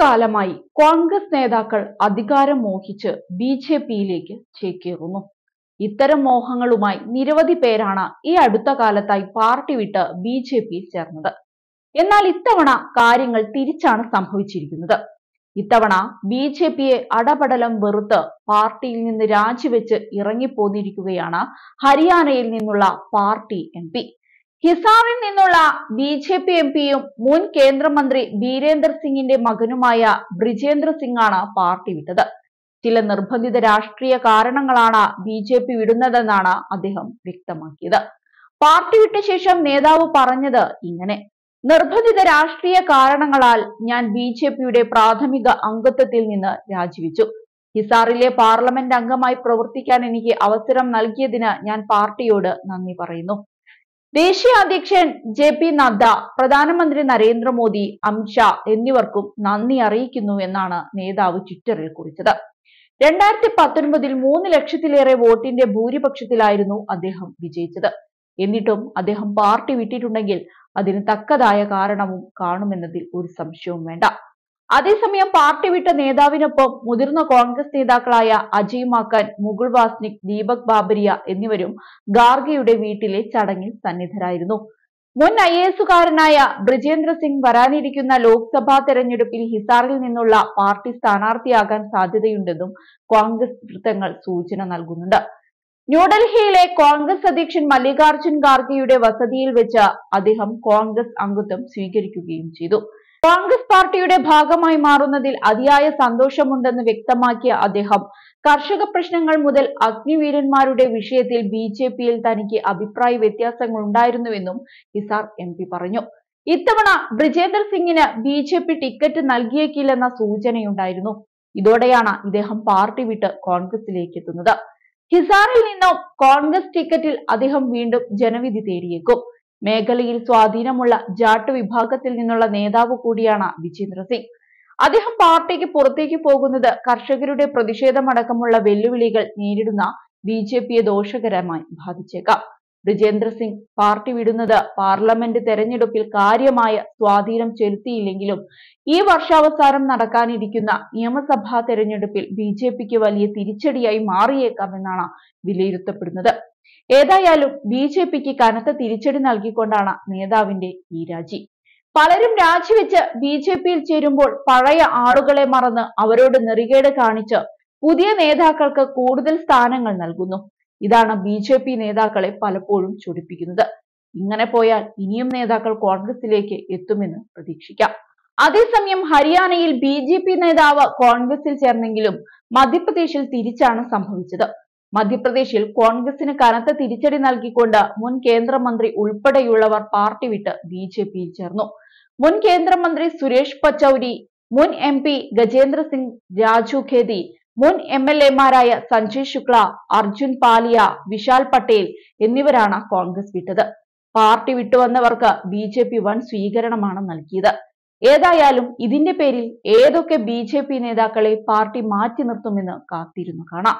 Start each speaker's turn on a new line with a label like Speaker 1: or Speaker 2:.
Speaker 1: കാലമായി കോൺഗ്രസ് നേതാക്കൾ അധികാരം മോഹിച്ച് ബി ജെ പിയിലേക്ക് ചേക്കേറുന്നു ഇത്തരം മോഹങ്ങളുമായി നിരവധി പേരാണ് ഈ അടുത്ത കാലത്തായി പാർട്ടി വിട്ട് ബി ജെ പി ചേർന്നത് എന്നാൽ ഇത്തവണ കാര്യങ്ങൾ തിരിച്ചാണ് സംഭവിച്ചിരിക്കുന്നത് ഇത്തവണ ബി ജെ പിയെ അടപടലം വെറുത്ത് പാർട്ടിയിൽ നിന്ന് രാജിവെച്ച് ഇറങ്ങിപ്പോന്നിരിക്കുകയാണ് ഹരിയാനയിൽ നിന്നുള്ള പാർട്ടി എം ഹിസാറിൽ നിന്നുള്ള ബി ജെ പി എം പിയും മുൻ കേന്ദ്രമന്ത്രി ബീരേന്ദർ സിംഗിന്റെ മകനുമായ ബ്രിജേന്ദ്ര സിംഗാണ് പാർട്ടി വിട്ടത് ചില നിർബന്ധിത രാഷ്ട്രീയ കാരണങ്ങളാണ് ബി ജെ പി വിടുന്നതെന്നാണ് അദ്ദേഹം വ്യക്തമാക്കിയത് പാർട്ടി വിട്ട ശേഷം നേതാവ് പറഞ്ഞത് ഇങ്ങനെ നിർബന്ധിത രാഷ്ട്രീയ കാരണങ്ങളാൽ ഞാൻ ബി ജെ പിയുടെ പ്രാഥമിക അംഗത്വത്തിൽ നിന്ന് രാജിവെച്ചു ഹിസാറിലെ പാർലമെന്റ് അംഗമായി പ്രവർത്തിക്കാൻ എനിക്ക് അവസരം നൽകിയതിന് ഞാൻ പാർട്ടിയോട് നന്ദി പറയുന്നു ദേശീയ അധ്യക്ഷൻ ജെ പി നദ്ദ പ്രധാനമന്ത്രി നരേന്ദ്രമോദി അമിത്ഷാ എന്നിവർക്കും നന്ദി അറിയിക്കുന്നു എന്നാണ് നേതാവ് ട്വിറ്ററിൽ കുറിച്ചത് രണ്ടായിരത്തി പത്തൊൻപതിൽ മൂന്ന് ലക്ഷത്തിലേറെ വോട്ടിന്റെ ഭൂരിപക്ഷത്തിലായിരുന്നു അദ്ദേഹം വിജയിച്ചത് എന്നിട്ടും അദ്ദേഹം പാർട്ടി വിട്ടിട്ടുണ്ടെങ്കിൽ അതിന് തക്കതായ കാരണവും കാണുമെന്നതിൽ ഒരു സംശയവും വേണ്ട അതേസമയം പാർട്ടി വിട്ട നേതാവിനൊപ്പം മുതിർന്ന കോൺഗ്രസ് നേതാക്കളായ അജയ് മാക്കാൻ മുകുൾ വാസ്നിക് ദീപക് ബാബരിയ എന്നിവരും ഗാർഗിയുടെ വീട്ടിലെ ചടങ്ങിൽ സന്നിധരായിരുന്നു മുൻ ഐ എസുകാരനായ ബ്രിജേന്ദ്ര സിംഗ് വരാനിരിക്കുന്ന ലോക്സഭാ തെരഞ്ഞെടുപ്പിൽ ഹിസാറിൽ നിന്നുള്ള പാർട്ടി സ്ഥാനാർത്ഥിയാകാൻ സാധ്യതയുണ്ടെന്നും കോൺഗ്രസ് വൃത്തങ്ങൾ സൂചന നൽകുന്നുണ്ട് ന്യൂഡൽഹിയിലെ കോൺഗ്രസ് അധ്യക്ഷൻ മല്ലികാർജ്ജുൻ ഖാർഗെയുടെ വസതിയിൽ വെച്ച് അദ്ദേഹം കോൺഗ്രസ് അംഗത്വം സ്വീകരിക്കുകയും ചെയ്തു കോൺഗ്രസ് പാർട്ടിയുടെ ഭാഗമായി മാറുന്നതിൽ അതിയായ സന്തോഷമുണ്ടെന്ന് വ്യക്തമാക്കിയ അദ്ദേഹം കർഷക പ്രശ്നങ്ങൾ മുതൽ അഗ്നിവീരന്മാരുടെ വിഷയത്തിൽ ബി ജെ പിയിൽ തനിക്ക് അഭിപ്രായ വ്യത്യാസങ്ങൾ ഉണ്ടായിരുന്നുവെന്നും നിസാർ എം പി പറഞ്ഞു ഇത്തവണ ബ്രിജേന്ദർ സിംഗിന് ബി ജെ പി ടിക്കറ്റ് നൽകിയേക്കില്ലെന്ന സൂചനയുണ്ടായിരുന്നു ഇതോടെയാണ് ഇദ്ദേഹം പാർട്ടി വിട്ട് കോൺഗ്രസിലേക്ക് എത്തുന്നത് ഹിസാറിൽ നിന്നും കോൺഗ്രസ് ടിക്കറ്റിൽ അദ്ദേഹം വീണ്ടും ജനവിധി തേടിയേക്കും മേഖലയിൽ സ്വാധീനമുള്ള ജാട്ട് വിഭാഗത്തിൽ നിന്നുള്ള നേതാവ് കൂടിയാണ് വിജേന്ദ്ര സിംഗ് അദ്ദേഹം പാർട്ടിക്ക് പുറത്തേക്ക് പോകുന്നത് കർഷകരുടെ പ്രതിഷേധമടക്കമുള്ള വെല്ലുവിളികൾ നേരിടുന്ന ബി ജെ പിയെ ദോഷകരമായി ബാധിച്ചേക്കാം ബ്രിജേന്ദ്ര സിംഗ് പാർട്ടി വിടുന്നത് പാർലമെന്റ് തെരഞ്ഞെടുപ്പിൽ കാര്യമായ സ്വാധീനം ചെലുത്തിയില്ലെങ്കിലും ഈ വർഷാവസാനം നടക്കാനിരിക്കുന്ന നിയമസഭാ തെരഞ്ഞെടുപ്പിൽ ബി ജെ പിക്ക് വലിയ തിരിച്ചടിയായി മാറിയേക്കാമെന്നാണ് വിലയിരുത്തപ്പെടുന്നത് ഏതായാലും ബി ജെ പിക്ക് കനത്ത തിരിച്ചടി നൽകിക്കൊണ്ടാണ് നേതാവിന്റെ ഈ രാജി പലരും രാജിവെച്ച് ബി ജെ പിയിൽ ചേരുമ്പോൾ പഴയ ആളുകളെ മറന്ന് അവരോട് നെറികേട് കാണിച്ച് പുതിയ നേതാക്കൾക്ക് കൂടുതൽ സ്ഥാനങ്ങൾ നൽകുന്നു ഇതാണ് ബി ജെ പി നേതാക്കളെ പലപ്പോഴും ചൊടിപ്പിക്കുന്നത് ഇങ്ങനെ പോയാൽ ഇനിയും നേതാക്കൾ കോൺഗ്രസിലേക്ക് എത്തുമെന്ന് പ്രതീക്ഷിക്കാം അതേസമയം ഹരിയാനയിൽ ബി ജെ പി നേതാവ് കോൺഗ്രസിൽ ചേർന്നെങ്കിലും മധ്യപ്രദേശിൽ തിരിച്ചാണ് സംഭവിച്ചത് മധ്യപ്രദേശിൽ കോൺഗ്രസിന് കനത്ത തിരിച്ചടി നൽകിക്കൊണ്ട് മുൻ കേന്ദ്രമന്ത്രി ഉൾപ്പെടെയുള്ളവർ പാർട്ടി വിട്ട് ബി ജെ പിയിൽ ചേർന്നു മുൻ കേന്ദ്രമന്ത്രി സുരേഷ് പച്ചൌരി മുൻ എം പി ഗജേന്ദ്ര സിംഗ് രാജു ഖേദി മുൻ എം എൽ എമാരായ സഞ്ജയ് ശുക്ല അർജുൻ പാലിയ വിശാൽ പട്ടേൽ എന്നിവരാണ് കോൺഗ്രസ് വിട്ടത് പാർട്ടി വിട്ടുവന്നവർക്ക് ബി ജെ പി വൻ സ്വീകരണമാണ് നൽകിയത് ഏതായാലും ഇതിന്റെ പേരിൽ ഏതൊക്കെ ബി ജെ പി നേതാക്കളെ പാർട്ടി മാറ്റി നിർത്തുമെന്ന് കാത്തിരുന്നു കാണാം